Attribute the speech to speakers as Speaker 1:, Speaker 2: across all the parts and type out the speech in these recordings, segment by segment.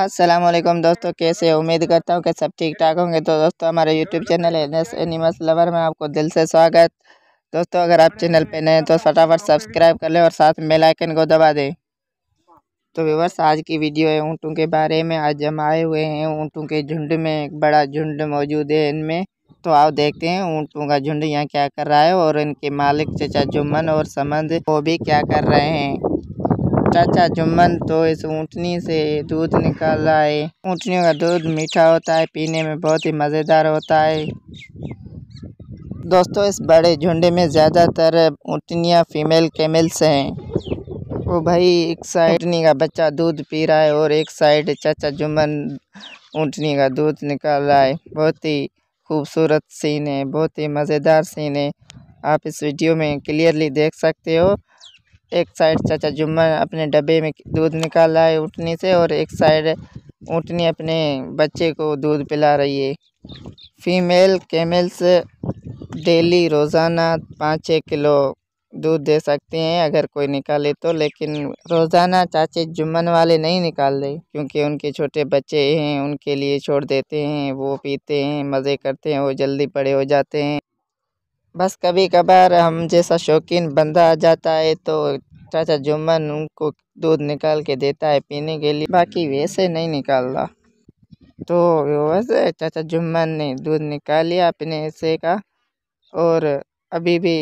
Speaker 1: असलम दोस्तों कैसे उम्मीद करता हूँ कि सब ठीक ठाक होंगे तो दोस्तों हमारे YouTube channel S animals lover में आपको दिल से स्वागत दोस्तों अगर आप चैनल पे नए तो फटाफट सब्सक्राइब कर लें और साथ में बेल आइकन को दबा दें तो व्यवर्स आज की वीडियो है ऊँटों के बारे में आज हम आए हुए हैं ऊँटों के झुंड में एक बड़ा झुंड मौजूद है इनमें तो आप देखते हैं ऊँटों का झुंड यहाँ क्या कर रहा है और इनके मालिक चचा जुम्मन और समंद वो भी क्या कर रहे हैं चाचा जुम्मन तो इस ऊँटनी से दूध निकाल रहा है ऊँटनियों का दूध मीठा होता है पीने में बहुत ही मज़ेदार होता है दोस्तों इस बड़े झुंड में ज़्यादातर ऊँटनियाँ फीमेल कैमल्स हैं वो भाई एक साइड ऊँटनी का बच्चा दूध पी रहा है और एक साइड चाचा जुम्मन ऊँटनी का दूध निकाल रहा है बहुत ही खूबसूरत सीन है बहुत ही मज़ेदार सीन है आप इस वीडियो में क्लियरली देख सकते हो एक साइड चाचा जुम्मन अपने डब्बे में दूध निकाल रहा है ऊँटनी से और एक साइड ऊँटनी अपने बच्चे को दूध पिला रही है फीमेल कैमल्स डेली रोज़ाना पाँच छः किलो दूध दे सकते हैं अगर कोई निकाले तो लेकिन रोज़ाना चाचे जुम्मन वाले नहीं निकाल रहे क्योंकि उनके छोटे बच्चे हैं उनके लिए छोड़ देते हैं वो पीते हैं मज़े करते हैं वो जल्दी बड़े हो जाते हैं बस कभी कभार हम जैसा शौकीन बंदा आ जाता है तो चाचा जुम्मन उनको दूध निकाल के देता है पीने के लिए बाकी वैसे नहीं निकालता तो वैसे चाचा जुम्मन ने दूध निकाल लिया अपने ऐसे का और अभी भी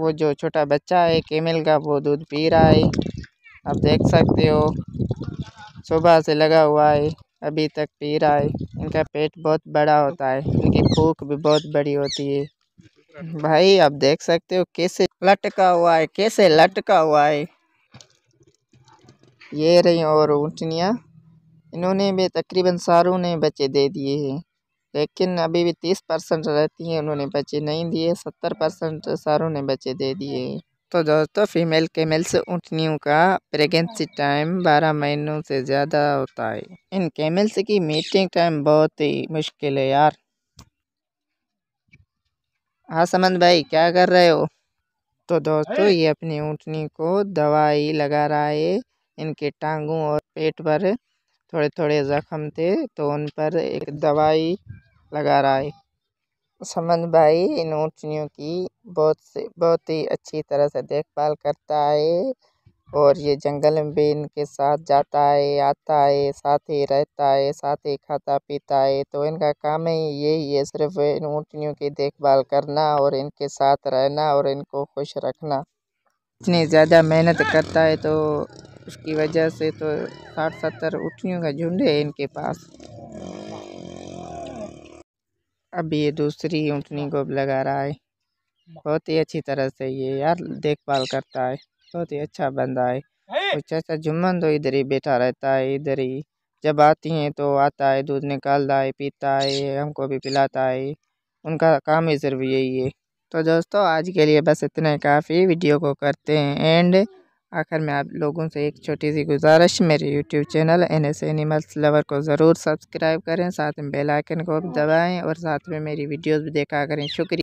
Speaker 1: वो जो छोटा बच्चा है केमिल का वो दूध पी रहा है आप देख सकते हो सुबह से लगा हुआ है अभी तक पी रहा है इनका पेट बहुत बड़ा होता है इनकी भूख भी बहुत बड़ी होती है भाई आप देख सकते हो कैसे लटका हुआ है कैसे लटका हुआ है ये रही और ऊँटनिया इन्होंने भी तकरीबन सारों ने बच्चे दे दिए हैं लेकिन अभी भी तीस परसेंट रहती हैं उन्होंने बच्चे नहीं दिए सत्तर परसेंट सारों ने बच्चे दे दिए तो दोस्तों फीमेल केमल्स ऊँटनियों का प्रेगनेंसी टाइम बारह महीनों से ज़्यादा होता है इन केमल्स की मीटिंग टाइम बहुत ही मुश्किल है यार हाँ समंद भाई क्या कर रहे हो तो दोस्तों ये अपनी ऊँटनी को दवाई लगा रहा है इनके टांगों और पेट पर थोड़े थोड़े ज़ख्म थे तो उन पर एक दवाई लगा रहा है समंद भाई इन ऊँटनियों की बहुत से बहुत ही अच्छी तरह से देखभाल करता है और ये जंगल में भी इनके साथ जाता है आता है साथ ही रहता है साथ ही खाता पीता है तो इनका काम ही यही है सिर्फ इन ऊँटनियों की देखभाल करना और इनके साथ रहना और इनको खुश रखना इतनी ज़्यादा मेहनत करता है तो उसकी वजह से तो साठ सत्तर ऊँटनियों का झुंड है इनके पास अब ये दूसरी ऊँटनी को लगा रहा है बहुत ही अच्छी तरह से ये यार देखभाल करता है बहुत ही अच्छा बंदा है और चाचा जुम्मन तो इधर ही बैठा रहता है इधर ही जब आती हैं तो आता है दूध निकालता है पीता है हमको भी पिलाता है उनका काम ही सिर्फ यही है तो दोस्तों आज के लिए बस इतना काफ़ी वीडियो को करते हैं एंड आखिर में आप लोगों से एक छोटी सी गुजारिश मेरे YouTube channel N S animals lover को ज़रूर सब्सक्राइब करें साथ में बेल आइकन को भी दबाएं और साथ में मेरी वीडियोस भी देखा करें शुक्रिया